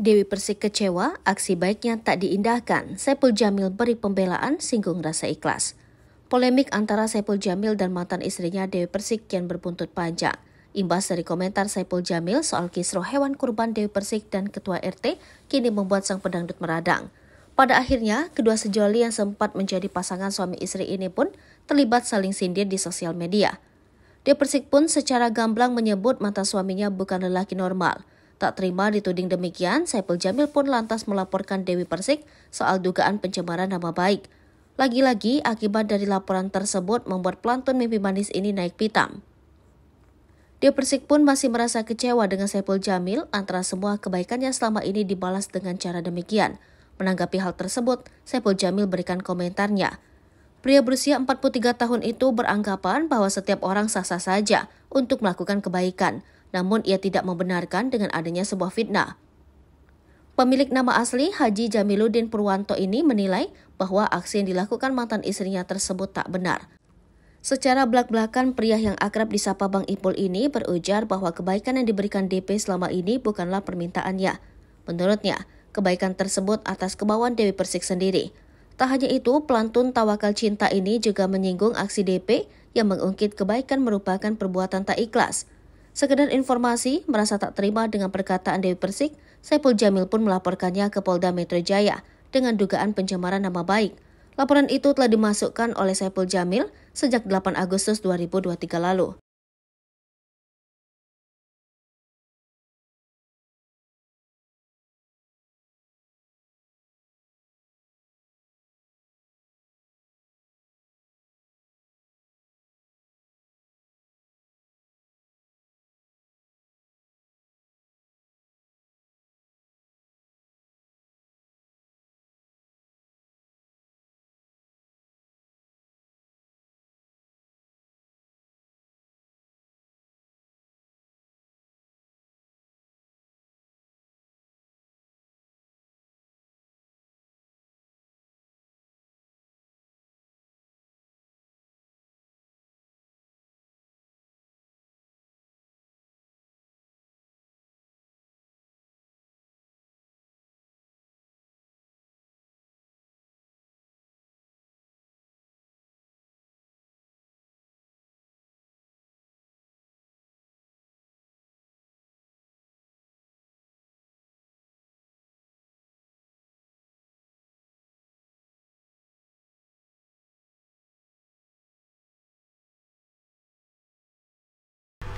Dewi Persik kecewa, aksi baiknya tak diindahkan. Saipul Jamil beri pembelaan singgung rasa ikhlas. Polemik antara Saipul Jamil dan mantan istrinya Dewi Persik kian berbuntut panjang. Imbas dari komentar Saipul Jamil soal kisruh hewan kurban Dewi Persik dan Ketua RT kini membuat sang pedangdut meradang. Pada akhirnya, kedua sejoli yang sempat menjadi pasangan suami istri ini pun terlibat saling sindir di sosial media. Dewi Persik pun secara gamblang menyebut mantan suaminya bukan lelaki normal – Tak terima dituding demikian, Saipul Jamil pun lantas melaporkan Dewi Persik soal dugaan pencemaran nama baik. Lagi-lagi, akibat dari laporan tersebut membuat pelantun mimpi manis ini naik pitam. Dewi Persik pun masih merasa kecewa dengan Saipul Jamil antara semua kebaikannya selama ini dibalas dengan cara demikian. Menanggapi hal tersebut, Saipul Jamil berikan komentarnya. Pria berusia 43 tahun itu beranggapan bahwa setiap orang sah-sah saja untuk melakukan kebaikan – namun ia tidak membenarkan dengan adanya sebuah fitnah. Pemilik nama asli Haji Jamiluddin Purwanto ini menilai bahwa aksi yang dilakukan mantan istrinya tersebut tak benar. Secara belak-belakan, pria yang akrab disapa Bang Ipul ini berujar bahwa kebaikan yang diberikan DP selama ini bukanlah permintaannya. Menurutnya, kebaikan tersebut atas kemauan Dewi Persik sendiri. Tak hanya itu, pelantun Tawakal Cinta ini juga menyinggung aksi DP yang mengungkit kebaikan merupakan perbuatan tak ikhlas. Sekedar informasi, merasa tak terima dengan perkataan Dewi Persik, Saipul Jamil pun melaporkannya ke Polda Metro Jaya dengan dugaan pencemaran nama baik. Laporan itu telah dimasukkan oleh Saipul Jamil sejak 8 Agustus 2023 lalu.